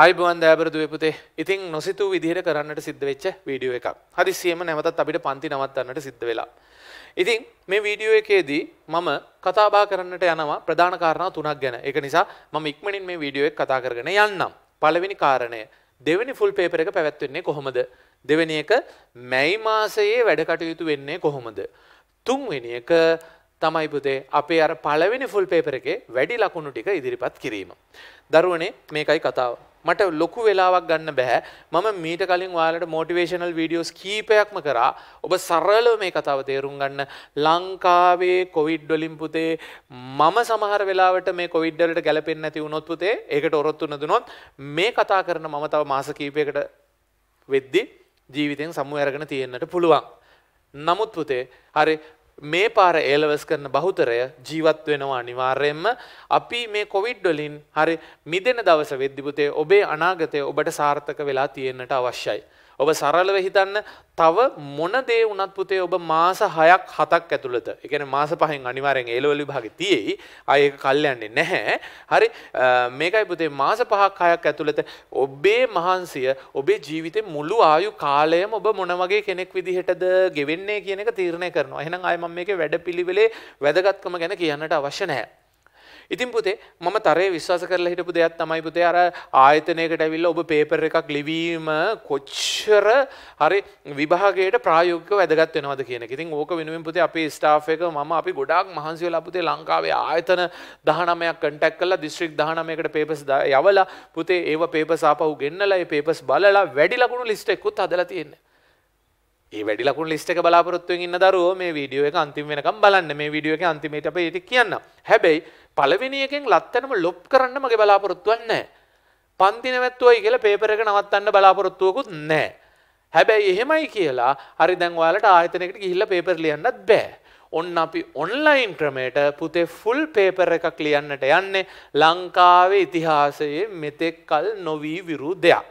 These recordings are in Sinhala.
ආයිබුවන් දෑබරදු වෙපුතේ ඉතින් නොසිතූ විදිහට කරන්නට සිද්ධ වෙච්ච වීඩියෝ එකක්. හදිස්සියෙම නැවතත් අපිට පන්ති නවත්තන්නට සිද්ධ වෙලා. ඉතින් මේ වීඩියෝ එකේදී මම කතා බහ කරන්නට යනවා ප්‍රධාන කාරණා තුනක් ගැන. ඒක නිසා මම ඉක්මනින් මේ වීඩියෝ එක කතා කරගෙන යන්නම්. පළවෙනි කාරණය දෙවෙනි ෆුල් පේපර් එක පැවැත්වෙන්නේ කොහොමද? දෙවෙනි එක මැයි මාසයේ වැඩ කටයුතු වෙන්නේ කොහොමද? තුන්වෙනි එක තමයි පුතේ අපේ අර පළවෙනි ෆුල් පේපර් එකේ වැඩි ලකුණු ටික ඉදිරිපත් කිරීම. දරුවනේ මේකයි කතාව. මට ලොකු වෙලාවක් ගන්න බැහැ මම මීට කලින් ඔයාලට මෝටිවේෂනල් වීඩියෝස් කීපයක්ම කරා ඔබ සරලව මේ කතාව තේරුම් ගන්න ලංකාවේ කොවිඩ් වලින් පුතේ මම සමහර වෙලාවට මේ කොවිඩ් වලට ගැලපෙන්නේ නැති වුණොත් පුතේ ඒකට ඔරොත්තු නොදුනොත් මේ කතා කරන මම තව මාස කීපයකට වෙද්දි ජීවිතයෙන් සමු අරගෙන තියෙන්නට පුළුවන්. නමුත් පුතේ හරි මේ පාර ඒලවස් කරන බහුතරය ජීවත් වෙනවා අනිවාර්යයෙන්ම අපි මේ කොවිඩ් වලින් හරි මිදෙන දවස වෙද්දි පුතේ ඔබේ අනාගතය ඔබට සාර්ථක වෙලා තියෙන්නට අවශ්‍යයි. ඔබ සරලව හිතන්න තව මොන දේ වුණත් පුතේ ඔබ මාස 6ක් 7ක් ඇතුළත ඒ කියන්නේ මාස 5න් අනිවාර්යෙන් ඒලවල විභාගෙ තියෙයි ආයේ ඒක කල් යන්නේ නැහැ හරි මේකයි පුතේ මාස 5ක් 6ක් ඇතුළත ඔබේ මහන්සිය ඔබේ ජීවිතේ මුළු ආයු කාලයම ඔබ මොන වගේ කෙනෙක් විදිහටද ගෙවෙන්නේ කියන එක තීරණය කරනවා එහෙනම් ආයේ මම මේකේ වැඩපිළිවෙලේ වැදගත්කම ගැන කියන්නට අවශ්‍ය නැහැ ඉතින් පුතේ මම තරේ විශ්වාස කරලා හිටපු දෙයක් තමයි පුතේ අර ආයතනයකට ඇවිල්ලා ඔබ පේපර් එකක් ලිවීම කොච්චර හරි විභාගයට ප්‍රායෝගිකව වැදගත් වෙනවද කියන එක. ඉතින් ඕක වෙනුවෙන් පුතේ අපේ ස්ටාෆ් එක මම අපි ගොඩාක් මහන්සි වෙලා පුතේ ලංකාවේ ආයතන 19ක් කන්ටැක්ට් කරලා දිස්ත්‍රික් 19කට පේපර්ස් යවලා පුතේ ඒව පේපර්ස් ආපහු ගෙන්නලා ඒ පේපර්ස් බලලා වැඩි ලකුණු ලිස්ට් එකකුත් හදලා තියෙන්නේ. ඒ වැඩි ලකුණු ලිස්ට් එක බලාපොරොත්තු වෙන ඉන්න දරුවෝ මේ වීඩියෝ එක අන්තිම වෙනකම් බලන්න මේ වීඩියෝ එක අන්තිමේට අපි ඒක කියන්න. හැබැයි පළවෙනි එකෙන් ලත්තනම ලොප් කරන්න මගේ බලාපොරොත්තුවක් නැහැ. පන්ති නැවැත්තුවයි කියලා පේපර් එක නවත්තන්න බලාපොරොත්තුවකුත් නැහැ. හැබැයි එහෙමයි කියලා හරි දැන් ඔයාලට ආයතනයකට ගිහිල්ලා පේපර් ලියන්නත් බෑ. ඔන්න අපි ඔන්ලයින් ක්‍රමයට පුතේ ෆුල් පේපර් එකක් ලියන්නට යන්නේ ලංකාවේ ඉතිහාසයේ මෙතෙක් කල් නොවී විරු දෙයක්.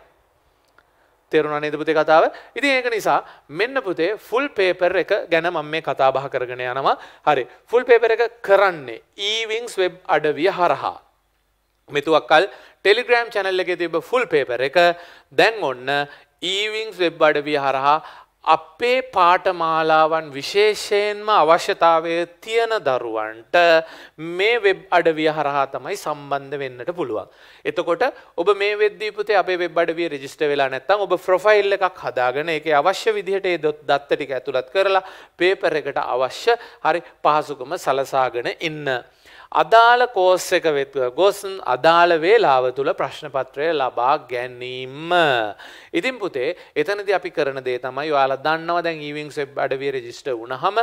තේරුණා නේද පුතේ කතාව? ඉතින් ඒක නිසා මෙන්න පුතේ ෆුල් පේපර් එක ගැන මම මේ කතා බහ කරගෙන යනවා. හරි. ෆුල් පේපර් එක කරන්නේ e-wings web අඩවිය හරහා. මෙතුවක්කල් ටෙලිග්‍රෑම් channel එකේ තිබ්බ ෆුල් පේපර් එක දැන් ඔන්න e-wings web අඩවිය හරහා අපේ පාටමාලාවන් විශේෂයෙන්ම අවශ්‍යතාවය තියෙන දරුවන්ට මේ වෙබ් අඩවිය හරහා තමයි සම්බන්ධ වෙන්නට පුළුවන්. එතකොට ඔබ මේ වෙද්දීපුතේ අපේ වෙබ් අඩවිය රෙජිස්ටර් වෙලා නැත්නම් ඔබ ප්‍රොෆයිල් එකක් හදාගෙන ඒකේ අවශ්‍ය විදිහට ඒ දත්ත ටික ඇතුළත් කරලා පේපර් එකට අවශ්‍ය හරි පහසුකම සලසාගෙන ඉන්න. අදාළ කෝස් එක වෙත්ව ගොසන් අදාළ වේලාව තුළ ප්‍රශ්නපත්‍රය ලබා ගැනීම. ඉතින් පුතේ එතනදි අපි කරන දේ තමයි ඔයාලා දන්නවා දැන් ඊවිංස් වෙබ් අඩවිය රෙජිස්ටර් වුණාම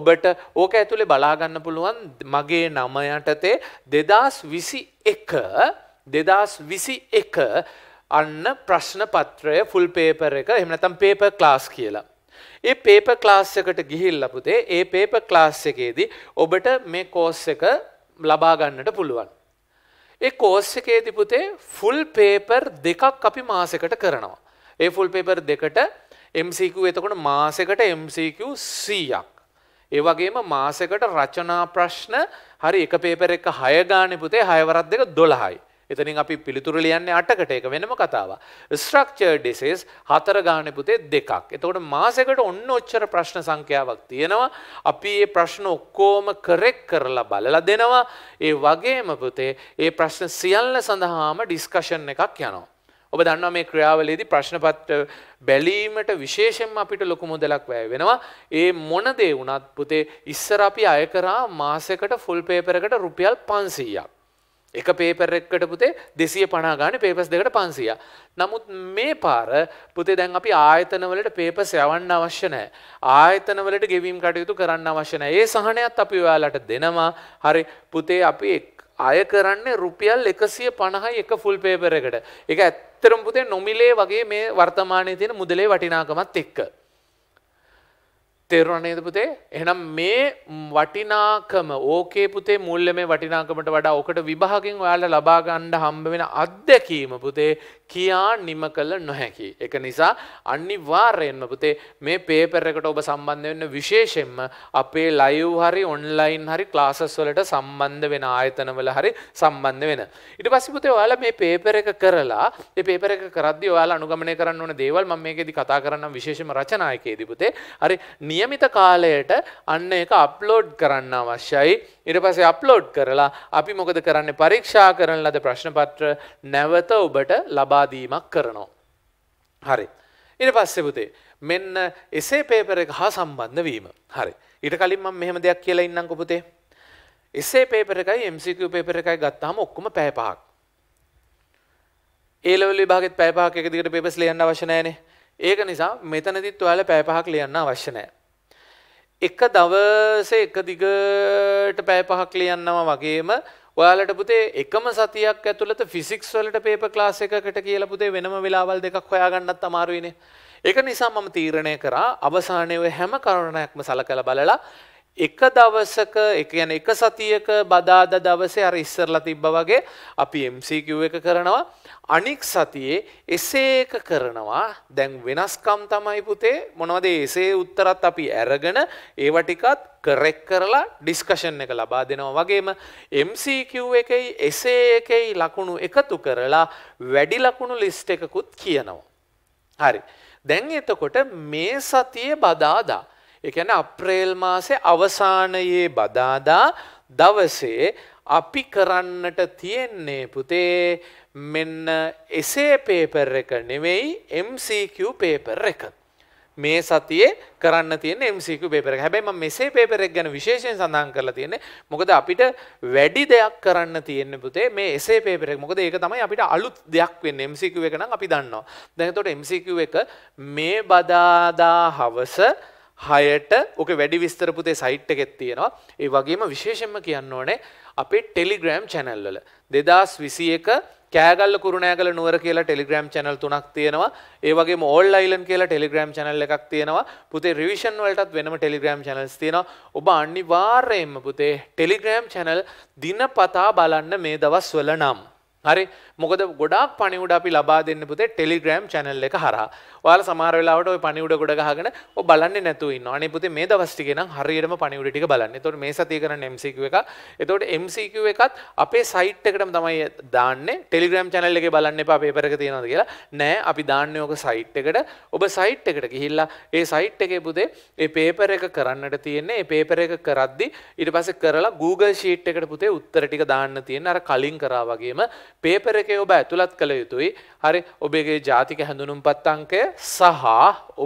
ඔබට ඕක ඇතුලේ බලා ගන්න පුළුවන් මගේ නම යටතේ 2021 2021 අන්න ප්‍රශ්නපත්‍රය ෆුල් පේපර් එක එහෙම නැත්නම් පේපර් ක්ලාස් කියලා. ඒ පේපර් ක්ලාස් එකට ගිහිල්ලා පුතේ ඒ පේපර් ක්ලාස් එකේදී ඔබට මේ කෝස් එක ලබා ගන්නට පුළුවන්. ඒ කෝස් එකේදී පුතේ ෆුල් පේපර් දෙකක් අපි මාසෙකට කරනවා. ඒ ෆුල් පේපර් දෙකට MCQ එතකොට මාසෙකට MCQ 100ක්. ඒ වගේම මාසෙකට රචනා ප්‍රශ්න හරි එක පේපර් එක 6 ගානේ පුතේ 6 වරක් දෙක 12යි. එතනින් අපි පිළිතුර ලියන්නේ අටකට එක වෙනම කතාව. ස්ට්‍රක්චර් ඩිසෙස් හතර ගාන පුතේ දෙකක්. එතකොට මාසෙකට ඔන්න ඔච්චර ප්‍රශ්න සංඛ්‍යාවක් තියෙනවා. අපි මේ ප්‍රශ්න ඔක්කොම කරෙක් කරලා බලලා දෙනවා. ඒ වගේම පුතේ මේ ප්‍රශ්න සියල්ල සඳහාම ඩිස්කෂන් එකක් යනවා. ඔබ දන්නවා මේ ක්‍රියාවලේදී ප්‍රශ්නපත්‍ර බැලීමට විශේෂයෙන්ම අපිට ලොකු මුදලක් වැය වෙනවා. ඒ මොන දේ වුණත් පුතේ ඉස්සර අපි අය කරා මාසෙකට ෆුල් පේපර් එකට රුපියල් 500ක්. එක පේපර් එක්කට පුතේ දෙසිය පනාගාන පේපස් දෙකට පන්සිය. නමුත් මේ පාර පුතේ දැන් අපි ආයතනවලට පේපස් යවන්න අවශ්‍යනෑ. ආයතනවලට ගෙවීම් කටයුතු කරන්න අවශ්‍යනෑ ඒ සහනයක්ත් අපි ඔයාලට දෙනවා හරි පුතේ අපි අය කරන්නේ රුපියල් එකසිය පණහයි එක ෆුල් පේපර එකට. එක ඇත්තරම් පුතේ නොමිලේ වගේ මේ වර්තමානය තියෙන මුදලේ වටිනාකමත් එක්ක. තේරුණ නේද පුතේ එහෙනම් මේ වටිනාකම ඕකේ පුතේ මුල්ල මේ වටිනාකමට වඩා ඔකට විභාගෙන් ඔයාලා ලබා ගන්න හම්බ වෙන අත්දැකීම පුතේ කියා නිම කළ නොහැකි ඒක නිසා අනිවාර්යෙන්ම පුතේ මේ පේපර් එකට ඔබ සම්බන්ධ වෙන්න විශේෂයෙන්ම අපේ ලයිව් හරි ඔන්ලයින් හරි ක්ලාසස් වලට සම්බන්ධ වෙන ආයතනවල හරි සම්බන්ධ වෙන ඊට පස්සේ පුතේ ඔයාලා මේ පේපර් එක කරලා මේ පේපර් එක කරද්දී ඔයාලා අනුගමනය කරන්න ඕන දේවල් මම මේකෙදි කතා කරන්නම් විශේෂම රචනායකයේදී පුතේ හරි නිය નિયમિત කාලයට අන්න ඒක අප්ලෝඩ් කරන්න අවශ්‍යයි. ඊට පස්සේ අප්ලෝඩ් කරලා අපි මොකද කරන්නේ පරීක්ෂා කරන ලද ප්‍රශ්නපත්‍ර නැවත ඔබට ලබා දීමක් කරනවා. හරි. ඊට පස්සේ පුතේ මෙන්න එසේ පේපර් එක හා සම්බන්ධ වීම. හරි. ඊට කලින් මම මෙහෙම දෙයක් කියලා ඉන්නම්කෝ පුතේ. එසේ පේපර් එකයි MCQ පේපර් එකයි ගත්තාම ඔක්කොම පැය පහක්. ඒ ලෙවල් විභාගෙත් පැය පහක් එක දිගට පේපර්ස් ලියන්න අවශ්‍ය නැහැනේ. ඒක නිසා මෙතනදිත් ඔයාලා පැය පහක් ලියන්න අවශ්‍ය නැහැ. එක දවසේ එක දිගට පැය පහක් ලියන්නවා වගේම ඔයාලට පුතේ එකම සතියක් ඇතුළත ෆිසික්ස් වලට පේපර් ක්ලාස් එකකට කියලා පුතේ වෙනම වෙලාවල් දෙකක් හොයාගන්නත් අමාරුයිනේ. ඒක නිසා මම තීරණය කරා අවසානයේ හැම කරුණක්ම සලකලා බලලා එක දවසක එක ගැන එක සතියක බදාද දවසේ අර ඉස්සරලා තිබ්බ වගේ අපි MCQ එක කරනවා අනික් සතියේ එසේ එක කරනවා දැන් වෙනස්කම් තමයි පුතේ මොනවද එසේ උත්තරත් අපි අරගෙන ඒව ටිකත් කරෙක් කරලා ඩිස්කෂන් එක ලබා දෙනවා වගේම MCQ එකයි එසේ එකයි ලකුණු එකතු කරලා වැඩි ලකුණු ලිස්ට් එකකුත් කියනවා හරි දැන් එතකොට මේ සතියේ බදාදා ඒ කියන්නේ අප්‍රේල් මාසේ අවසානයේ බදාදා දවසේ අපි කරන්නට තියෙන්නේ පුතේ මෙන්න එසේ පේපර් එක නෙවෙයි MCQ පේපර් එක. මේ සතියේ කරන්න තියෙන MCQ පේපර් එක. හැබැයි මම මෙසේ පේපර් එක ගැන විශේෂයෙන් සඳහන් කරලා තියෙන්නේ. මොකද අපිට වැඩි දෙයක් කරන්න තියෙන්නේ පුතේ මේ එසේ පේපර් එක. මොකද ඒක තමයි අපිට අලුත් දෙයක් වෙන්නේ. MCQ එක නම් අපි දන්නවා. දැන් එතකොට MCQ එක මේ බදාදා හවස හයට ඕක වැඩි විස්තරපුතේ සයිට් එකෙත් තියෙනවා ඒ වගේම විශේෂෙන්ම කියන්න ඕනේ අපේ ටෙලිග්‍රෑම් චැනල්වල දෙදස් විසි එක කෑගල්ල කුරුණෑගල නුවර කියලා ටෙලිග්‍රෑම් චැනල් තුනක් තියෙනවා ඒ වගේ මෝල් අයිලන් කියලා ටෙලිග්‍රෑම් චැනල් එකක් තියෙනවා පුතේ රිවිෂන් වලටත් වෙනම ටෙලිග්‍රෑම් චැනල්ස් තියෙනවා ඔබ අනිවාර්යයෙන්ම පුතේ ටෙලිග්‍රෑම් චැනල් දිනපතා බලන්න මේ දවස්වල නම් හරි මොකද ගොඩක් පණිවුඩ අපි ලබා දෙන්න පුතේ ටෙලිග්‍රෑම් channel එක හරහා. ඔයාලා සමහර වෙලාවට ওই පණිවුඩ ගොඩ ගහගෙන ඔය බලන්නේ නැතුව ඉන්නවා. අනේ පුතේ මේ දවස් ටිකේ නම් හරියටම පණිවුඩ ටික බලන්න. එතකොට මේ සතිය කරන MCQ එක. එතකොට MCQ එකත් අපේ සයිට් එකටම තමයි දාන්නේ. ටෙලිග්‍රෑම් channel එකේ බලන්න එපා පේපර් එක තියෙනවද කියලා. නෑ අපි දාන්නේ ඔක සයිට් එකට. ඔබ සයිට් එකට ගිහිල්ලා ඒ සයිට් එකේ පුතේ මේ පේපර් එක කරන්නට තියෙන්නේ. මේ පේපර් එක කරද්දි ඊට පස්සේ කරලා Google Sheet එකට පුතේ උත්තර ටික දාන්න තියෙන අර කලින් කරා වගේම පේපර් එකේ ඔබ ඇතුළත් කළ යුතුයි හරි ඔබගේ ජාතික හැඳුනුම්පත් අංකය සහ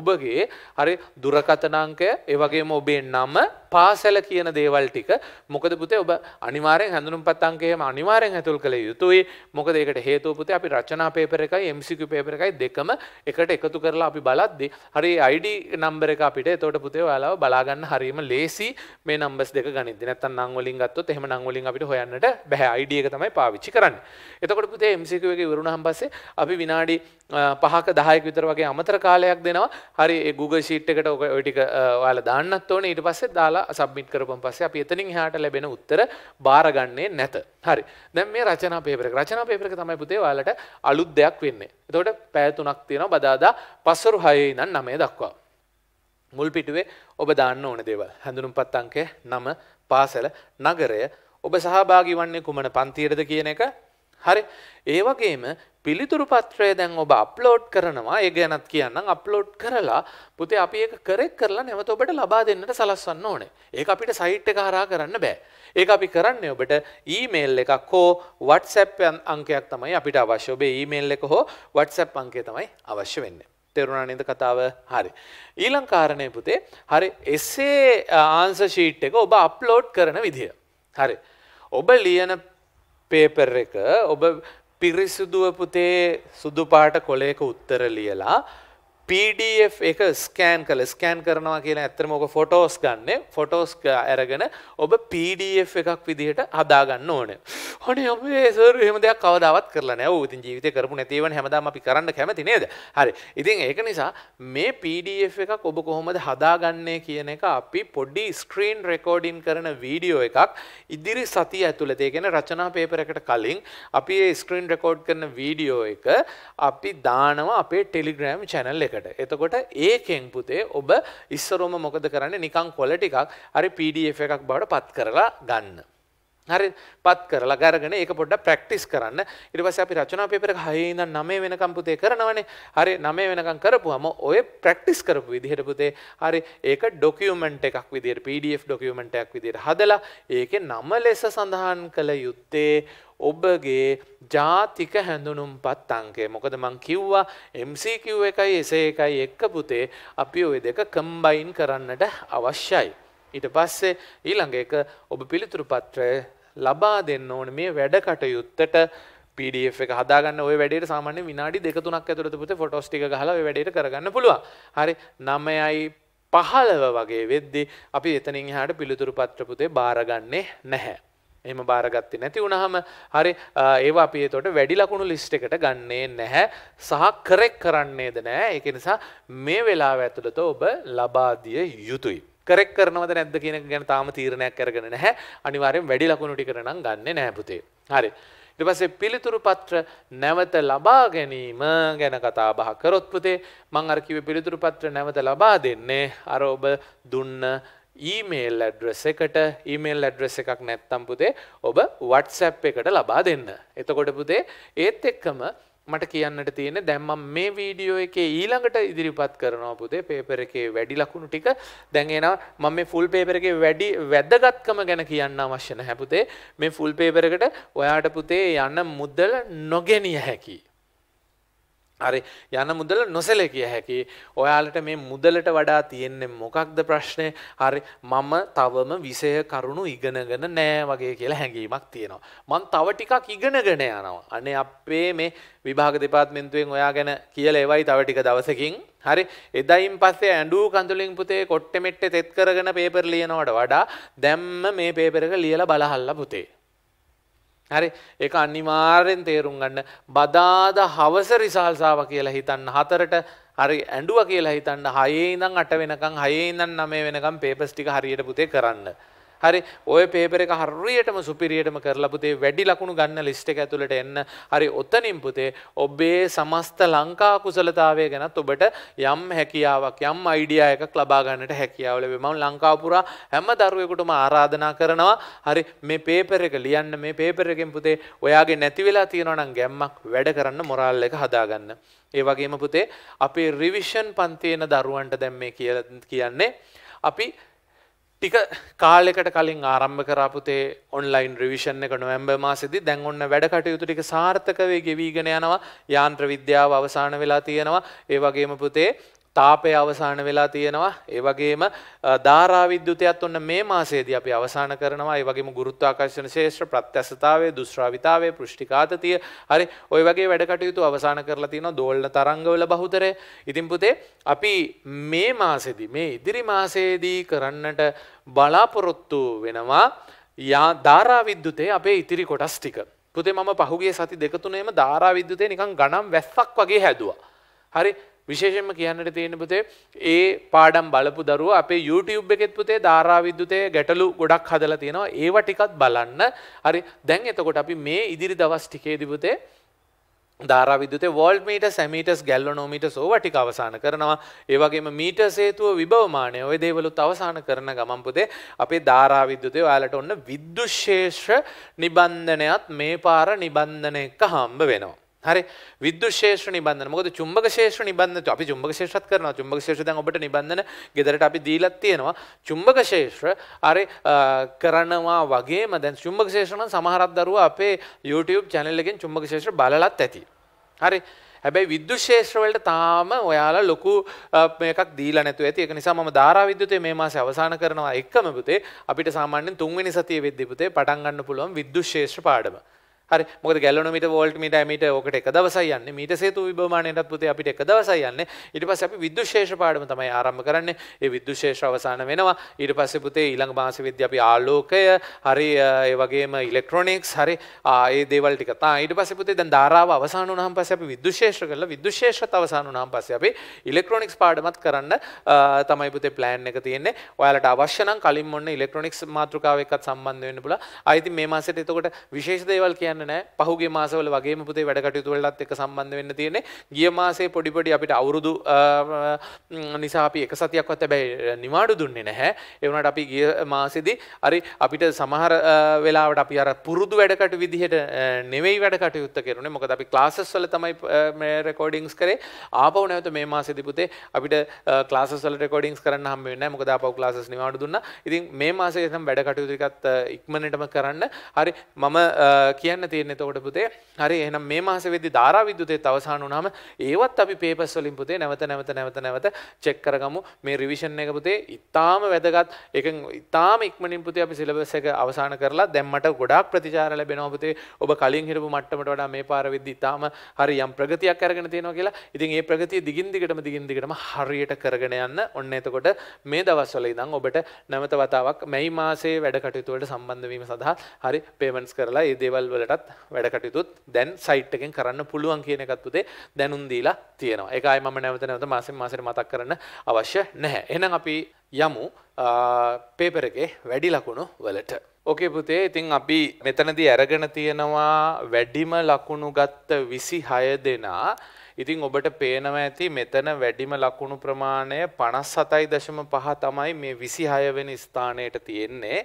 ඔබගේ හරි දුරකථන අංකය ඒ වගේම ඔබේ නම පාසල කියන දේවල් ටික මොකද පුතේ ඔබ අනිවාර්යෙන් හැඳුනුම්පත් අංකයම අනිවාර්යෙන් ඇතුල් කළ යුතුයි මොකද ඒකට හේතුව පුතේ අපි රචනා පේපර් එකයි MCQ පේපර් එකයි දෙකම එකට එකතු කරලා අපි බලද්දි හරි ID නම්බර එක අපිට එතකොට පුතේ ඔයාලව බලාගන්න හරීම ලේසි මේ නම්බස් දෙක ගනිද්දි නැත්තම් නම් වලින් ගත්තොත් එහෙම නම් වලින් අපිට හොයන්නට බෑ ID එක තමයි පාවිච්චි කරන්නේ එතකොට පුතේ පස්සේ MCQ එක ඉවරුණාන් පස්සේ අපි විනාඩි 5ක 10ක විතර වගේ අමතර කාලයක් දෙනවා. හරි ඒ Google sheet එකට ඔය ටික ඔයාලා දාන්නත් ඕනේ. ඊට පස්සේ දාලා submit කරපුවන් පස්සේ අපි එතනින් එහාට ලැබෙන උත්තර බාරගන්නේ නැත. හරි. දැන් මේ රචනා පේපර් එක. රචනා පේපර් එක තමයි පුතේ ඔයාලට අලුත් දෙයක් වෙන්නේ. එතකොට පැය 3ක් තියෙනවා බදාදා පස්වරු 6 ඉඳන් 9 දක්වා. මුල් පිටුවේ ඔබ දාන්න ඕන දේවල් හැඳුනුම්පත් අංකය නම පාසල නගරය ඔබ සහභාගී වන්නේ කුමන පන්තියටද කියන එක හරි ඒ වගේම පිළිතුරු පත්‍රය දැන් ඔබ අප්ලෝඩ් කරනවා ඒ ගැනත් කියන්නම් අප්ලෝඩ් කරලා පුතේ අපි ඒක කරෙක් කරලා නැවත ඔබට ලබා දෙන්නට සලස්වන්න ඕනේ. ඒක අපිට සයිට් එක හරහා කරන්න බෑ. ඒක අපි කරන්නේ ඔබට ඊමේල් එකක් හෝ WhatsApp අංකයක් තමයි අපිට අවශ්‍ය. ඔබේ ඊමේල් එක හෝ WhatsApp අංකය තමයි අවශ්‍ය වෙන්නේ. තේරුණා නේද කතාව? හරි. ඊළඟ කාරණේ පුතේ හරි එසේ ආන්සර් ෂීට් එක ඔබ අප්ලෝඩ් කරන විදිය. හරි. ඔබ ලියන පේපර් එක ඔබ පිරිසිදුව පුතේ සුදු පාට කොලයක උත්තර ලියලා PDF එක ස්කෑන් කළ ස්කෑන් කරනවා කියලා ඇත්තම ඕක ෆොටෝස් ගන්න ෆොටෝස් ඇරගෙන ඔබ PDF එකක් විදිහට හදාගන්න ඕනේ. අනේ අපේ සර් එහෙම දෙයක් කවදාවත් කරලා නැහැ. ඔව් ඉතින් ජීවිතේ කරපු නැති ඒවා හැමදාම අපි කරන්න කැමති නේද? හරි. ඉතින් ඒක නිසා මේ PDF එකක් ඔබ කොහොමද හදාගන්නේ කියන එක අපි පොඩි ස්ක්‍රීන් රෙකෝඩින් කරන වීඩියෝ එකක් ඉදිරි සතිය ඇතුළත ඒ කියන්නේ රචනා පේපර් එකට කලින් අපි මේ ස්ක්‍රීන් රෙකෝඩ් කරන වීඩියෝ එක අපි දානවා අපේ Telegram channel එකට. එකකට. එතකොට ඒකෙන් පුතේ ඔබ ඉස්සරෝම මොකද කරන්නේ නිකං කොල ටිකක් හරි PDF එකක් බවට පත් කරලා ගන්න. හරි පත් කරලා ගරගෙන ඒක පොඩ්ඩක් ප්‍රැක්ටිස් කරන්න. ඊට පස්සේ අපි රචනා පේපර් එක 6 ඉඳන් 9 වෙනකම් පුතේ කරනවනේ. හරි 9 වෙනකම් කරපුවම ඔය ප්‍රැක්ටිස් කරපු විදිහට පුතේ හරි ඒක ඩොකියුමන්ට් එකක් විදිහට PDF ඩොකියුමන්ට් එකක් විදිහට හදලා ඒකේ නම ලෙස සඳහන් කළ යුත්තේ ඔබගේ ජාතික හැඳුනුම්පත් අංකය. මොකද මං කිව්වා MCQ එකයි SA එකයි එක්ක පුතේ අපි ওই දෙක කම්බයින් කරන්නට අවශ්‍යයි. ඊට පස්සේ ඊළඟ එක ඔබ පිළිතුරු පත්‍රය ලබා දෙන්න ඕන මේ වැඩ කටයුත්තට PDF එක හදාගන්න ඔය වැඩේට සාමාන්‍ය විනාඩි දෙක තුනක් ඇතුළත පුතේ ෆොටෝස් ටික ගහලා ඔය වැඩේට කරගන්න පුළුවන්. හරි 9යි පහළව වගේ වෙද්දි අපි එතනින් එහාට පිළිතුරු පත්‍ර පුතේ බාරගන්නේ නැහැ. එහෙම බාරගත්තේ නැති වුණාම හරි ඒවා අපි එතකොට වැඩි ලකුණු ලිස්ට් එකට ගන්නේ නැහැ සහ කරෙක් කරන්නේද නැහැ. ඒක නිසා මේ වෙලාව ඇතුළත ඔබ ලබා දිය යුතුයි. කරෙක් කරනවද නැද්ද කියන ගැන තාම තීරණයක් අරගෙන නැහැ. අනිවාර්යෙන් වැඩි ලකුණු ටික නම් ගන්නෙ නැහැ පුතේ. හරි. ඊට පස්සේ පිළිතුරු පත්‍ර නැවත ලබා ගැනීම ගැන කතා බහ කරොත් පුතේ මම අර කිව්වේ පිළිතුරු පත්‍ර නැවත ලබා දෙන්නේ අර ඔබ දුන්න ඊමේල් ඇඩ්‍රස් එකට ඊමේල් ඇඩ්‍රස් එකක් නැත්තම් පුතේ ඔබ WhatsApp එකට ලබා දෙන්න. එතකොට පුතේ ඒත් එක්කම මට කියන්නට තියෙන දැම්ම මේ වීඩියෝ එකේ ඊළඟට ඉදිරිපත් කරනවා පුතේ පේපර එකේ වැඩි ලකුණු ටික දැන් එනවා මම මේ ෆුල් පේපර එකේ වැඩි වැදගත්කම ගැන කියන්න අවශ්‍ය නැහැ පුතේ මේ ෆුල් පේපර එකට ඔයාට පුතේ යන්න මුදල නොගෙනිය හැකියි හරි යන මුදල නොසැලකිය හැකි ඔයාලට මේ මුදලට වඩා තියෙන්නේ මොකක්ද ප්‍රශ්නය හරි මම තවම විෂය කරුණු ඉගෙනගෙන නෑ වගේ කියලා හැඟීමක් තියෙනවා මං තව ටිකක් ඉගෙනගෙන යනවා අනේ අපේ මේ විභාග දෙපාර්තමේන්තුවෙන් ඔයා ගැන කියලා එවයි තව ටික දවසකින් හරි එදයින් පස්සේ ඇඬු කඳුලින් පුතේ කොට්ටෙ මෙට්ටෙ තෙත් කරගෙන පේපර් ලියනවට වඩා දැම්ම මේ පේපර් එක ලියලා බලහල්ලා පුතේ හරි ඒක අනිවාර්යෙන් තේරුම් ගන්න බදාද හවස රිසල්සාව කියලා හිතන්න හතරට හරි ඇඩුව කියලා හිතන්න හයේ ඉඳන් අට වෙනකං හයේ ඉඳන් නමේ වෙනකම් පේපස් ටික හරියට පුතේ කරන්න හරි ඔය පේපර එක හරියටම සුපිරියටම කරලා පුතේ වැඩි ලකුණු ගන්න ලිස්ට් එක ඇතුළට එන්න හරි ඔතනින් පුතේ ඔබේ සමස්ත ලංකා කුසලතාවය ගැනත් ඔබට යම් හැකියාවක් යම් අයිඩියා එකක් ලබා ගන්නට හැකියාව ලැබේ මම ලංකාව පුරා හැම දරුවෙකුටම ආරාධනා කරනවා හරි මේ පේපර එක ලියන්න මේ පේපර එකෙන් පුතේ ඔයාගේ නැති වෙලා තියෙනවා නම් ගැම්මක් වැඩ කරන්න මොරාල් එක හදාගන්න ඒ වගේම පුතේ අපේ රිවිෂන් පන්තියන දරුවන්ට දැම් මේ කිය කියන්නේ අපි ටික කාලෙකට කලින් ආරම්භ කරාපුතේ ඔන්ලයින් රිවිෂන් එක නොවැම්බ මාසිදි දැන් ඔන්න වැඩකටයුතු ටික සාර්ථකවේ ගෙවීගෙන යනවා යාන්ත්‍ර විද්‍යාව අවසාන වෙලා තියෙනවා ඒ වගේම පුතේ තාපය අවසාන වෙලා තියෙනවා ඒ වගේම ධාරා විද්‍යුතයත් ඔන්න මේ මාසයේදී අපි අවසන් කරනවා ඒ වගේම ගුරුත්වාකර්ෂණ ශේෂ්ත්‍ර ප්‍රත්‍යස්සතාවය දුස්රාවිතාවය පෘෂ්ටිකාතතිය හරි ওই වගේ වැඩ කටයුතු අවසන් කරලා තියෙනවා දෝලන තරංගවල බහුතරය ඉතින් පුතේ අපි මේ මාසෙදී මේ ඉදිරි මාසයේදී කරන්නට බලාපොරොත්තු වෙනවා යා ධාරා විද්‍යුතයේ අපේ ඉතිරි කොටස් ටික පුතේ මම පහුගිය සති දෙක තුනේම ධාරා විද්‍යුතේ නිකන් ගණන් වැස්සක් වගේ හැදුවා හරි විශේෂෙන්ම කියන්නට තියෙන පුතේ ඒ පාඩම් බලපු දරුව අපේ YouTube එකෙත් පුතේ ධාරාවිද්‍යුතය ගැටලු ගොඩක් හදලා තියෙනවා ඒව ටිකත් බලන්න හරි දැන් එතකොට අපි මේ ඉදිරි දවස් ටිකේදී පුතේ ධාරාවිද්‍යුතේ වෝල්ට් මීටර්ස් ඇමීටර්ස් ගැල්වනෝමීටර්ස් ඕවා ටික අවසන් කරනවා ඒ වගේම මීටර්ස් හේතුව විභවමානය ওই දේවලුත් අවසන් කරන ගමන් පුතේ අපේ ධාරාවිද්‍යුතේ ඔයාලට ඔන්න විද්‍යුත් ශේෂ්‍ර නිබන්ධනයත් මේ පාර නිබන්ධන එක හම්බ වෙනවා හරි විද්‍යුත් ශේෂ්ඨ නිබන්ධන. මොකද චුම්බක ශේෂ්ඨ නිබන්ධන අපි චුම්බක ශේෂ්ඨත් කරනවා. චුම්බක ශේෂ්ඨ දැන් ඔබට නිබන්ධන ගෙදරට අපි දීලා තියෙනවා. චුම්බක ශේෂ්ඨ අර කරනවා වගේම දැන් චුම්බක ශේෂ්ඨ නම් සමහරක් දරුවෝ අපේ YouTube channel එකෙන් චුම්බක ශේෂ්ඨ බලලත් ඇති. හරි. හැබැයි විද්‍යුත් ශේෂ්ඨ වලට තාම ඔයාලා ලොකු මේකක් දීලා නැතුව ඇති. ඒක නිසා මම ධාරා විද්‍යුතේ මේ මාසේ අවසන් කරනවා එකම පුතේ අපිට සාමාන්‍යයෙන් තුන්වෙනි සතියේ වෙද්දී පුතේ පටන් ගන්න පුළුවන් විද්‍යුත් ශේෂ්ඨ පාඩම. හරි මොකද ගැලනොමිට වෝල්ට මිට ඇමිට ඕකට එක දවසයි යන්නේ මීට සේතු විභවමානයටත් පුතේ අපිට එක දවසයි යන්නේ ඊට පස්සේ අපි විද්‍යුත් ශේෂ පාඩම තමයි ආරම්භ කරන්නේ ඒ විද්‍යුත් ශේෂ අවසන් වෙනවා ඊට පස්සේ පුතේ ඊළඟ මාසෙ විද්‍ය අපි ආලෝකය හරි ඒ වගේම ඉලෙක්ට්‍රොනිකස් හරි ඒ දේවල් ටික තමයි ඊට පස්සේ පුතේ දැන් ධාරාව අවසන් වුණාන් පස්සේ අපි විද්‍යුත් ශේෂ කරලා විද්‍යුත් ශේෂත් අවසන් වුණාන් පස්සේ අපි ඉලෙක්ට්‍රොනිකස් පාඩමත් කරන්න තමයි පුතේ ප්ලෑන් එක තියෙන්නේ ඔයාලට අවශ්‍ය නම් කලින් මොන්න ඉලෙක්ට්‍රොනිකස් මාතෘකාව එක්කත් සම්බන්ධ වෙන්න පුළුවන් ආ ඉතින් මේ මාසෙට එතකොට විශේෂ දේවල් කියන්න කියන්න නෑ පහුගේ මාසවල වගේ පුතේ වැඩ කටයුතු වලත් එක සම්බන්ධ වෙන්න තියෙන්නේ ගිය මාසේ පොඩි පොඩි අපිට අවුරුදු නිසා අපි එක සතියක්වත් හැබැයි නිවාඩු දුන්නේ නැහැ ඒ වුණාට අපි ගිය මාසෙදී හරි අපිට සමහර වෙලාවට අපි අර පුරුදු වැඩකටු විදිහට නෙවෙයි වැඩ කටයුත්ත කරුණේ මොකද අපි ක්ලාසස් වල තමයි මේ රෙකෝඩින්ග්ස් කරේ ආපහු නැවත මේ මාසෙදී පුතේ අපිට ක්ලාසස් වල රෙකෝඩින්ග්ස් කරන්න හම්බ වෙන්නේ නැහැ මොකද ආපහු ක්ලාසස් නිවාඩු දුන්නා ඉතින් මේ මාසේ නම් වැඩ කටයුතු ටිකත් ඉක්මනටම කරන්න හරි මම කියන්න වෙන්න තියෙන එතකොට පුතේ. හරි එහෙනම් මේ මාසෙ වෙද්දි ධාරා විද්‍යුතේ අවසන් වුණාම ඒවත් අපි papers වලින් පුතේ නැවත නැවත නැවත නැවත චෙක් කරගමු. මේ රිවිෂන් එක පුතේ ඉතාම වැදගත්. ඒක ඉතාම ඉක්මනින් පුතේ අපි සිලබස් එක අවසන් කරලා දැම්මට ගොඩාක් ප්‍රතිචාර ලැබෙනවා පුතේ. ඔබ කලින් හිරපු මට්ටමට වඩා මේ පාර වෙද්දි ඉතාම හරි යම් ප්‍රගතියක් අරගෙන තියෙනවා කියලා. ඉතින් ඒ ප්‍රගතිය දිගින් දිගටම දිගින් දිගටම හරියට කරගෙන යන්න ඔන්න එතකොට මේ දවස්වල ඉඳන් ඔබට නැවත වතාවක් මැයි මාසේ වැඩ කටයුතුවලට සම්බන්ධවීම සඳහා හරි පේමන්ස් කරලා ඒ දේවල් වලටත් එකත් වැඩකටයුතුත් දැන් සයිට් එකෙන් කරන්න පුළුවන් කියන එකත් උදේ දැනුම් දීලා තියෙනවා. ඒක ආයෙ මම නැවත නැවත මාසෙන් මාසෙට මතක් කරන්න අවශ්‍ය නැහැ. එහෙනම් අපි යමු පේපර් එකේ වැඩි ලකුණු වලට. ඕකේ පුතේ ඉතින් අපි මෙතනදී අරගෙන තියෙනවා වැඩිම ලකුණු ගත්ත 26 දෙනා ඉතින් ඔබට පේනව ඇති මෙතන වැඩිම ලකුණු ප්‍රමාණය පනස් සතයි දශම පහ තමයි මේ විසිහයවෙන ස්ථානයට තියෙන්නේ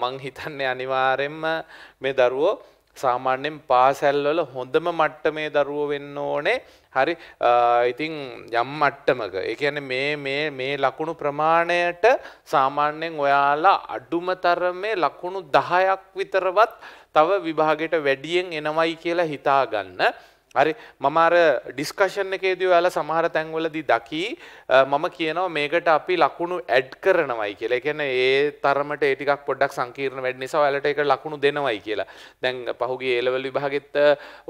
මං හිතන්නේ අනිවාරෙන්ම මේ දරුවෝ සාමාන්‍යෙන් පාසැල්වල හොඳම මට්ටමේ දරුව වෙන්න ඕනේ හරි ඉතිං යම් මට්ටමක එකන මේ මේ ලකුණු ප්‍රමාණයට සාමාන්‍යයෙන් ඔයාලා අඩුමතරමේ ලකුණු දහයක් විතරවත් තව විභාගෙට වැඩියෙන් එනවයි කියලා හිතාගන්න හරි මම අර ඩිස්කෂන් එකේදී ඔයාලා සමහර තැන්වලදී දකි මම කියනවා මේකට අපි ලකුණු ඇඩ් කරනවයි කියලා. ඒ කියන්නේ ඒ තරමට ඒ ටිකක් පොඩ්ඩක් සංකීර්ණ වැඩ නිසා ඔයාලට ඒක ලකුණු දෙනවයි කියලා. දැන් පහුගිය A level විභාගෙත්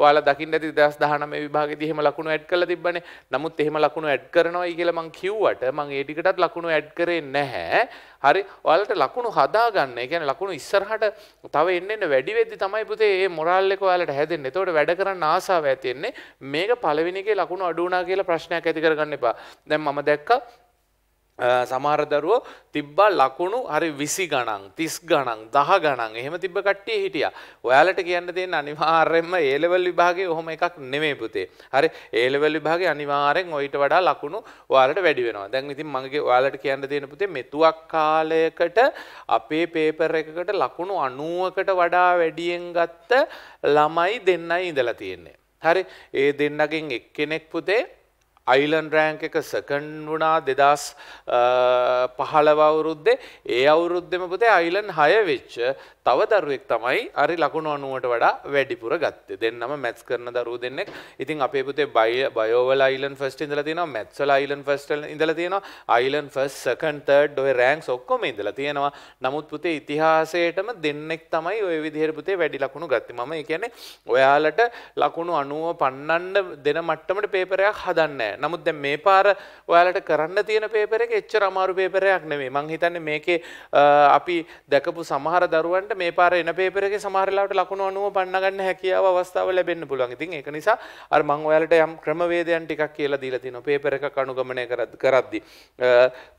ඔයාලා දකින්න ඇති 2019 විභාගෙදී එහෙම ලකුණු ඇඩ් කරලා තිබ්බනේ. නමුත් එහෙම ලකුණු ඇඩ් කරනවයි කියලා මං කිව්වට මං ඒ ටිකටත් ලකුණු ඇඩ් කරේ නැහැ. හරි ඔයාලට ලකුණු හදාගන්න. ඒ කියන්නේ ලකුණු ඉස්සරහට තව එන්න එන්න වැඩි වෙද්දි තමයි පුතේ මේ මොරල් එක ඔයාලට හැදෙන්නේ. එතකොට වැඩ කරන්න ආසාව ඇති වෙන්නේ. මේක පළවෙනි එකේ ලකුණු අඩු වුණා කියලා ප්‍රශ්නයක් ඇති කරගන්න එපා. දැන් මම දැක්කා සමහර දරුවෝ තිබ්බා ලකුණු හරි 20 ගණන් 30 ගණන් 10 ගණන් එහෙම තිබ්බ කට්ටිය හිටියා. ඔයාලට කියන්න තියෙන අනිවාර්යයෙන්ම A level විභාගේ ඔහොම එකක් නෙමෙයි පුතේ. හරි A level විභාගේ අනිවාර්යෙන් ඔయిత වඩා ලකුණු ඔයාලට වැඩි වෙනවා. දැන් ඉතින් මගේ ඔයාලට කියන්න තියෙන පුතේ මෙතුවක් කාලයකට අපේ පේපර් එකකට ලකුණු 90කට වඩා වැඩියෙන් ගත්ත ළමයි දෙන්නයි ඉඳලා තියෙන්නේ. හරි ඒ දෙන්නගෙන් එක්කෙනෙක් පුතේ අයිලන් රෑංක එක සකන් වුණා දෙදස් පහළවවුරුද්දේ ඒ අවුරුද්දෙම පුතේ අයිලන් හයවෙච්ච තව දරුවෙක් තමයි අරි ලකුණු අනුවට වඩා වැඩිපුර ගත්තේ දෙන්නම මැත්ස් කරන දරුව දෙන්නෙක් ඉතින් අපේ පුතේ බය බයෝවල අයිලන් ෆස්ට ඉඳලා තියෙනවා මැත්ස්වල අයිලන් ෆස්ට ඉඳලා තියෙනවා අයිලන් ෆස් සකන් තර්ඩ් ඔය රෑන්ක්ස් ඔක්කොම ඉඳලා තියෙනවා නමුත් පුතේ ඉතිහාසයටම දෙන්නෙක් තමයි ඔය විදිහට පුතේ වැඩි ලකුණු ගත්තේ මම ඒ කියන්නේ ඔයාලට ලකුණු 90 පන්නන්න දෙන මට්ටමට පේපරයක් හදන්නේ නෑ නමුත් දැ මේ පාර ඔයාලට කරන්න තියෙන පේපර එක එච්ච රමාරු පේපරයක් නෙවේ මංහිතන්න මේකේ අපි දැකපු සමහර දරුවන්ට මේ පාර එන පේපරක සමහරලාට ලකුණු අනුව පන්නගන්න හැකියාව අවස්ථාව ලැබෙන්න්න පුළුවන් ඉතින් එක නිසා අර මං ඔයාලට යම් ක්‍රමවේදයන් ටිකක් කියලා දීලා තියෙනවා පේපර එක කණුගමනය කරද්දි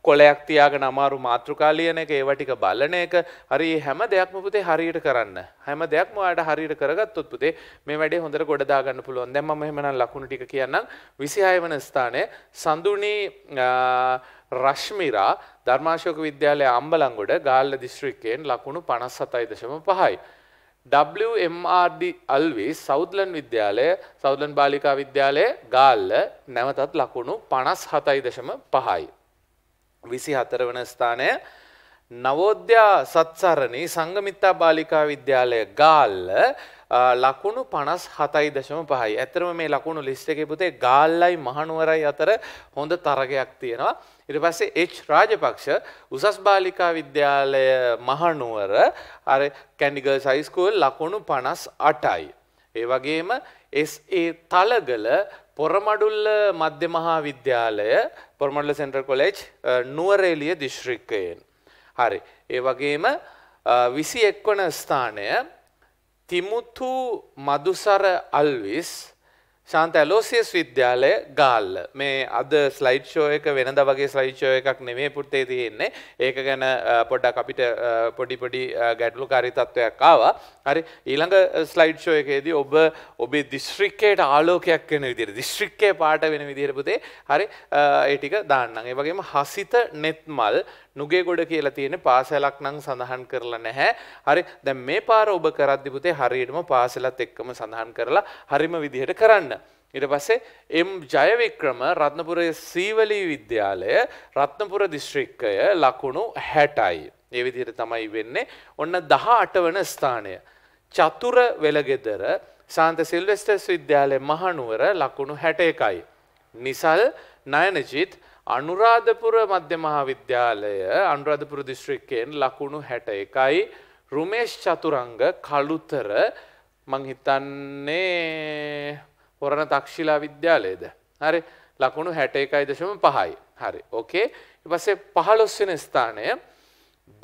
කොලයක් තියාගෙන අමාරු මාතෘකාලියන එක ඒවටික බලන එක හරි හැම දෙයක්ම පුතේ හරියට කරන්න හැම දෙයක්ම ඔයාට හරියට කරගත්තොත් පුතේ මේ වැඩේ හොඳට ගොඩදාගන්න පුළුවන් දැන් මම එහෙමනම් ලකුණු ටික කියන්නම් 26 වෙනි මධ්‍යස්ථානය සඳුනේ රශ්මිරා ධර්මාශෝක විද්‍යාලය අම්බලංගොඩ ගාල්ල දිස්ත්‍රික්කයෙන් ලකුණු පනස් සතයි දශම පහයි. WMRD අල්වි සෞද්ලන් විද්‍යාලය සෞද්ලන් බාලිකා විද්‍යාලය ගාල්ල නැවතත් ලකුණු පනස් හතයි දශම පහයි. විසි හතර වන ස්ථානය නවෝද්‍යා සත්සරණී සංගමිත්තා බාලිකා විද්‍යාලය ගාල්ල ලකුණු පනස් හතයි දශම පහයි. ඇතරම මේ ලකුණු ලිස්ට එක පුතේ ගාල්ලයි මහනුවරයි අතර හොඳ තරගයක් තියෙනවා. ඉට පස්සේ එච් රාජපක්ෂ උසස් බාලිකා විද්‍යාලය මහනුවර අර කැඩිගල් සයිස්කූල් ලකුණු පනස් අටයි. ඒ වගේම ඒ තලගල පොරමඩුල්ල මධ්‍ය මහා විද්‍යාලය පොරමඩල සෙන්ටර් කොලෙජ් නුවරේලිය දිශ්‍රික්කයෙන්. හරි. ඒ වගේම විසි එක්වන ස්ථානය තිමුතු මදුසර අල්විස් ශාන්ත ඇලෝසියස් විද්‍යාලය ගාල්ල මේ අද ස්ලයිඩ් ෂෝ එක වෙනද වගේ ස්ලයිඩ් ෂෝ එකක් නෙමේ පුටේ තියෙන්නේ ඒක ගැන පොඩ්ඩක් අපිට පොඩි පොඩි ගැටලුකාරී තත්වයක් ආවා හරි ඊළඟ ස්ලයිඩ් ෂෝ එකේදී ඔබ ඔබේ දිස්ත්‍රික්කයට ආලෝකයක් වෙන විදිහට දිස්ත්‍රික්කේ පාට වෙන විදිහට පුතේ හරි ඒ ටික දාන්නම් ඒ වගේම හසිත නෙත්මල් නුගේ ගොඩ කියලා තියෙන පාසලක් නම් සඳහන් කරලා නැහැ. හරි දැන් මේ පාර ඔබ කරද්දි පුතේ හරියටම පාසලත් එක්කම සඳහන් කරලා හරිම විදිහට කරන්න. ඊට පස්සේ එම් ජයවික්‍රම රත්නපුරයේ සීවලී විද්‍යාලය රත්නපුර දිස්ත්‍රික්කය ලකුණු 60යි. මේ විදිහට තමයි වෙන්නේ. ඔන්න 18 වන ස්ථානය. චතුර වෙලගෙදර සාන්ත සිල්වෙස්ටර්ස් විද්‍යාලයේ මහනුවර ලකුණු 61යි. නිසල් නයනජිත් අනුරාධපුර මධ්‍ය මහාවිද්‍යාලය අනුරාධපුර දිස්ත්‍රික්කයෙන් ලකුණු හැට එකයි රුමේෂ් චතුරංග කළුතර මංහිතන්නේ හොරණ තක්ෂිලා විද්‍යාලයේද. හරි ලකුණු හැට එකයි දශම පහයි. හරි ඕකේ ඉපසේ පහලොස්වන ස්ථානය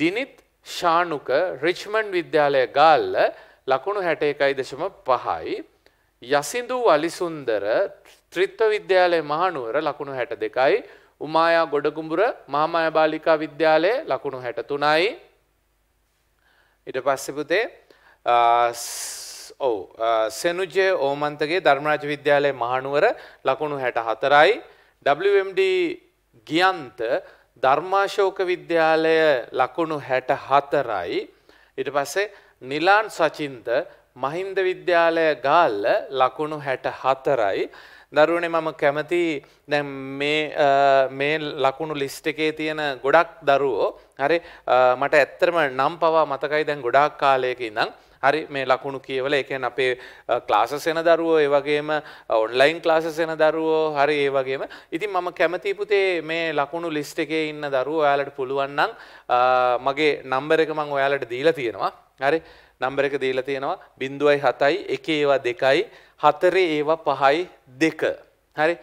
දිනිත් ශානුක රිච්මන්් විද්‍යාලය ගාල්ල ලකුණු හැට එකයි දශම පහයි. යසිදු වලිසුන්දර ත්‍රිත්ව විද්‍යාලය මහනුවර ලකුණු හැට දෙකයි උමායා ගොඩකුඹුර මහාමාය බාලිකා විද්‍යාලයේ ලකුණු 63යි. ඊට පස්සේ පුතේ ඔව් සෙනුජේ ඕමන්තගේ ධර්මරාජ විද්‍යාලයේ මහනුවර ලකුණු 64යි. WMD ගියන්ත ධර්මාශෝක විද්‍යාලය ලකුණු 64යි. ඊට පස්සේ නිලාන් සචින්ද මහින්ද විද්‍යාලය ගාල්ල ලකුණු 64යි. දරුවනේ මම කැමති දැන් මේ මේ ලකුණු ලිස්ට් එකේ තියෙන ගොඩක් දරුවෝ හරි මට ඇත්තටම නම් පවා මතකයි දැන් ගොඩාක් කාලයක ඉඳන් හරි මේ ලකුණු කියවල ඒ කියන්නේ අපේ ක්ලාසස් එන දරුවෝ ඒ වගේම ඔන්ලයින් ක්ලාසස් එන දරුවෝ හරි ඒ වගේම ඉතින් මම කැමතියි පුතේ මේ ලකුණු ලිස්ට් එකේ ඉන්න දරුවෝ ඔයාලට පුළුවන් නම් මගේ නම්බර් එක මම ඔයාලට දීලා තියෙනවා හරි නම්බර එක දීලා තියෙනවා 0.7යි 1 ඒවා 2යි 4 ඒවා 5යි 2 හරි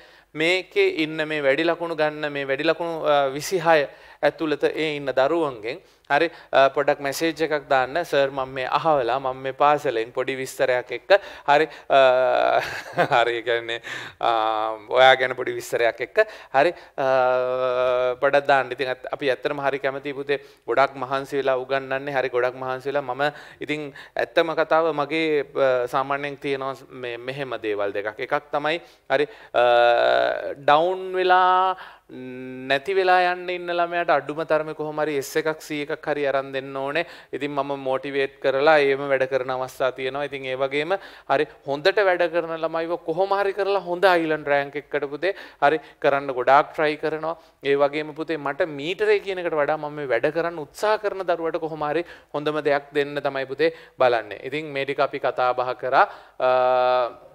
මේකේ ඉන්න මේ වැඩි ලකුණු ගන්න මේ වැඩි ලකුණු 26 ඇතුළත ඒ ඉන්න දරුවන්ගෙන් හරි පොඩක් මැසේජ් එකක් දාන්න සර් මම මේ අහවලා මම මේ පාසලෙන් පොඩි විස්තරයක් එක්ක හරි හරි කියන්නේ ඔයා ගැන පොඩි විස්තරයක් එක්ක හරි පොඩක් දාන්න. ඉතින් අපි ඇත්තටම හරි කැමතියි පුතේ ගොඩක් මහන්සි වෙලා උගන්වන්නේ හරි ගොඩක් මහන්සි වෙලා මම ඉතින් ඇත්තම කතාව මගේ සාමාන්‍යයෙන් තියෙනවා මේ මෙහෙම දේවල් දෙකක්. එකක් තමයි හරි ඩවුන් වෙලා නැති වෙලා යන්න ඉන්න ළමයට අඩුම තරමේ කොහොම හරි S එකක් C එකක් හරි අරන් දෙන්න ඕනේ. ඉතින් මම මොටිවේට් කරලා ඒම වැඩ කරන අවස්ථා තියෙනවා. ඉතින් ඒ වගේම හරි හොඳට වැඩ කරන ළමයිව කොහොම හරි කරලා හොඳ අයිලන්ඩ් රෑන්ක් එකකට පුතේ හරි කරන්න ගොඩාක් try කරනවා. ඒ වගේම පුතේ මට මීටරේ කියන එකට වඩා මම මේ වැඩ කරන්න උත්සාහ කරන දරුවට කොහොම හරි හොඳම දෙයක් දෙන්න තමයි පුතේ බලන්නේ. ඉතින් මේ ටික අපි කතා බහ කරා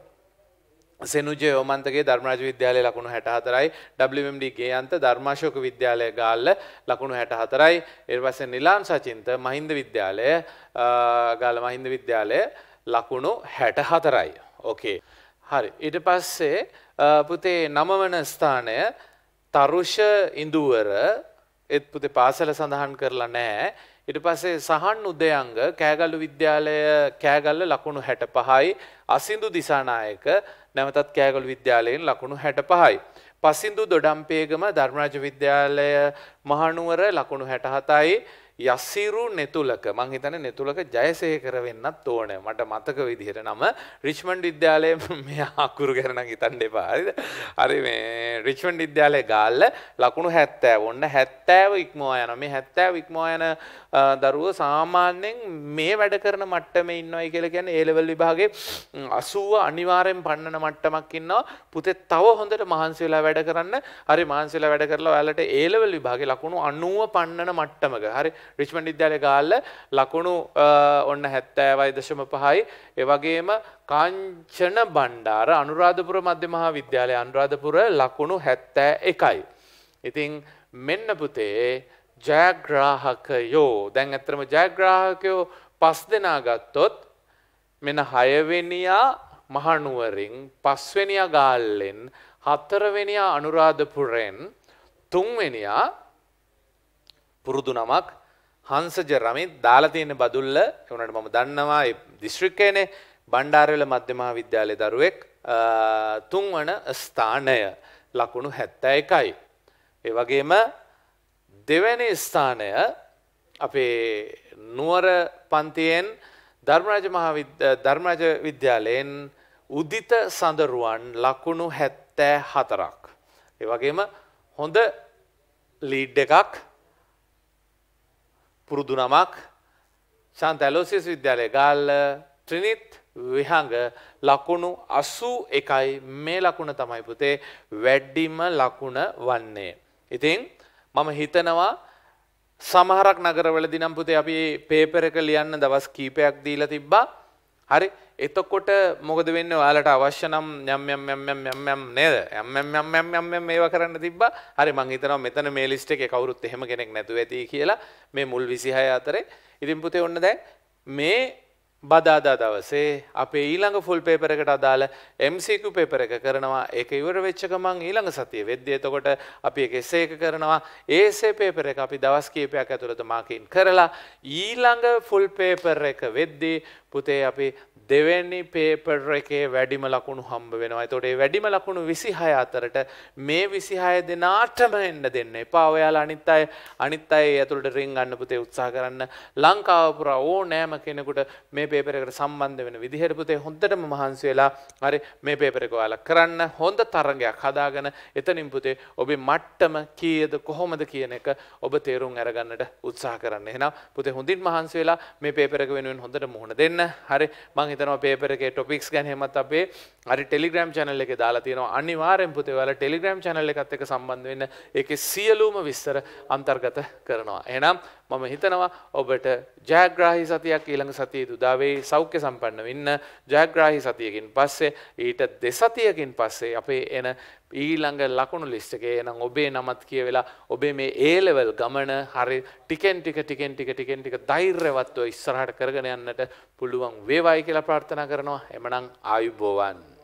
සෙනුජය යෝමන්තගේ ධර්මරාජ විද්‍යාලය ලකුණු හැට හතරයි WMD ගේ අන්ත ධර්මාශෝක විද්‍යාලය ගාල්ල ලකුණු හැට හතරයි එර්වස නිලාන් සචින්ත මහින්ද විද්‍යාලය ගාල මහින්ද විද්‍යාලය ලකුණු හැට හතරයි. ඕකේ. හරි ඉට පස්සේ පුතේ නමවන ස්ථානය තරුෂ ඉඳුවර එත් පුතේ පාසල සඳහන් කරලා නෑ ඉට පසේ සහන් උදයංග කෑගල්ලු විද්‍යාලය කෑගල්ල ලකුණු හැට පහයි අසිදු දිසානායක නැවතත් කෑගොළු විද්‍යාලයෙන් ලකුණු හැට පහයි. පසිදු දොඩම්පේගම ධර්මරාජ විද්‍යාලය මහනුවර ලකුණු හැටහතයි යසිරු නෙතුලක මං හිතන්නේ නෙතුලක ජයසේකර වෙන්නත් ඕනේ. මට මතක විදිහට නම රිච්මන්ඩ් විද්‍යාලයේ මෙයා අකුරු ගැන නම් හිතන්න එපා. හරිද? හරි මේ රිච්මන්ඩ් විද්‍යාලයේ ගාල්ල ලකුණු 70. ඔන්න 70 ඉක්මවා යනවා. මේ 70 ඉක්මවා යන දරුවෝ සාමාන්‍යයෙන් මේ වැඩ කරන මට්ටමේ ඉන්නවයි කියලා කියන්නේ A level විභාගේ 80 අනිවාර්යෙන් පන්නන මට්ටමක් ඉන්නවා. පුතේ තව හොඳට මහන්සි වෙලා වැඩ කරන්න. හරි මහන්සි වෙලා වැඩ කරලා ඔයාලට A level විභාගේ ලකුණු 90 පන්නන මට්ටමක. හරි රිච්මන්ඩ් විද්‍යාලය ගාල්ල ලකුණු ඔන්න හැත්තෑවයි දශම පහයි එවගේම කාංචන බණ්ඩාර අනුරාධපුර මධ්‍ය මහා විද්‍යාලය අනුරාධපුර ලකුණු හැත්තෑ එකයි. ඉතිං මෙන්න පුතේ ජයග්‍රාහකයෝ දැන් ඇතරම ජයග්‍රාහකයෝ පස් දෙනා ගත්තොත් මෙන හයවෙනියා මහනුවරින් පස්වෙනියා ගාල්ලෙන් හතරවෙනියා අනුරාධපුරෙන් තුන්වෙනියා පුරුදු නමක් හංසජ රමිත් දාලා තියෙන බදුල්ල ඒ උනාට මම දන්නවා ඒ දිස්ත්‍රික්කයේනේ බණ්ඩාරවල මධ්‍ය මහාවිද්‍යාලයේ දරුවෙක් තුන්වන ස්ථානය ලකුණු 71යි. ඒ වගේම දෙවැනි ස්ථානය අපේ නුවර පන්තියෙන් ධර්මරාජ මහා ධර්මරාජ විද්‍යාලයෙන් උදිත සඳරුවන් ලකුණු 74ක්. ඒ වගේම හොඳ ලීඩ් එකක් පුරුදු නමක් ශන්තැලෝසිස් විද්‍යාලය ගල්ල ට්‍රිනිත් විහඟ ලකුණු අසූ එකයි මේ ලකුණ තමයි පුතේ වැඩ්ඩිම ලකුණ වන්නේ. ඉතින් මම හිතනවා සමහරක් නගරවලදි නම් පුතේ අපි පේපර එක ලියන්න දවස් කීපයක් දීලා තිබ්බා හරි එතකොට මොකද වෙන්න ඔයාලට අවශ්‍ය නම් යම් යම් යම් යම් යම් යම් නේද යම් යම් යම් යම් යම් යම් මේවා කරන්න තිබ්බා හරි මං හිතනවා මෙතන මේ ලිස්ට් එකේ කවුරුත් එහෙම කෙනෙක් නැතුව ඇති කියලා මේ මුල් 26 අතරේ ඉතින් පුතේ ඔන්න දැන් මේ බදාදා දවසේ අපේ ඊළඟ ෆුල් පේපර් එකට අදාළ MCQ පේපර් එක කරනවා ඒක ඉවර වෙච්ච ගමන් ඊළඟ සතිය වෙද්දී එතකොට අපි ඒක එසේ එක කරනවා ඒසේ පේපර් එක අපි දවස් කීපයක් ඇතුළත මාකින් කරලා ඊළඟ ෆුල් පේපර් එක වෙද්දී පුතේ අපි දෙවැනි පේපර් එකේ වැඩිම ලකුණු හම්බ වෙනවා. එතකොට ඒ වැඩිම ලකුණු 26 අතරට මේ 26 දෙනාටම එන්න දෙන්න එපා. ඔයාලා අනිත් අය අනිත් අය ඇතුළට රින් ගන්න පුතේ උත්සාහ කරන්න. ලංකාව පුරා ඕනෑම කෙනෙකුට මේ පේපර් එකට සම්බන්ධ වෙන විදිහට පුතේ හොඳටම මහන්සි වෙලා හරි මේ පේපර් එක ඔයාලා කරන්න හොඳ තරගයක් හදාගෙන එතනින් පුතේ ඔබේ මට්ටම කීයද කොහොමද කියන එක ඔබ තේරුම් අරගන්නට උත්සාහ කරන්න. එහෙනම් පුතේ හොඳින් මහන්සි වෙලා මේ පේපර් එක වෙනුවෙන් හොඳට මුහුණ දෙන්න. හරි මං හිතනවා පේපර එකේ ටොපික්ස් ගැන හැමත් අපේ හරි ටෙලිග්‍රෑම් channel එකේ දාලා තියෙනවා අනිවාර්යෙන් පුතේ ඔයාලා ටෙලිග්‍රෑම් channel එකත් එක්ක සම්බන්ධ වෙන්න ඒකේ සියලුම විස්තර අන්තර්ගත කරනවා එහෙනම් මම හිතනවා ඔබට ජයග්‍රාහි සතියක් ඊළඟ සතියේ උදා වෙයි සෞඛ්‍ය සම්පන්න වෙන්න ජයග්‍රාහි සතියකින් පස්සේ ඊට දෙසතියකින් පස්සේ අපේ එන ඊළඟ ලකුණු ලිස්ට එකේ නම් ඔබේ නමත් කියවෙලා ඔබේ මේ ඒලෙවල් ගමන හරි ටිකෙන් ටික ටිකෙන් ටික ටිකෙන් ටික ධෛර්යවත්ව ඉස්සරහට කරගෙන යන්නට පුළුවන් වේවායි කියලා ප්‍රාර්ථනා කරනවා එමනම් ආයුබෝවන්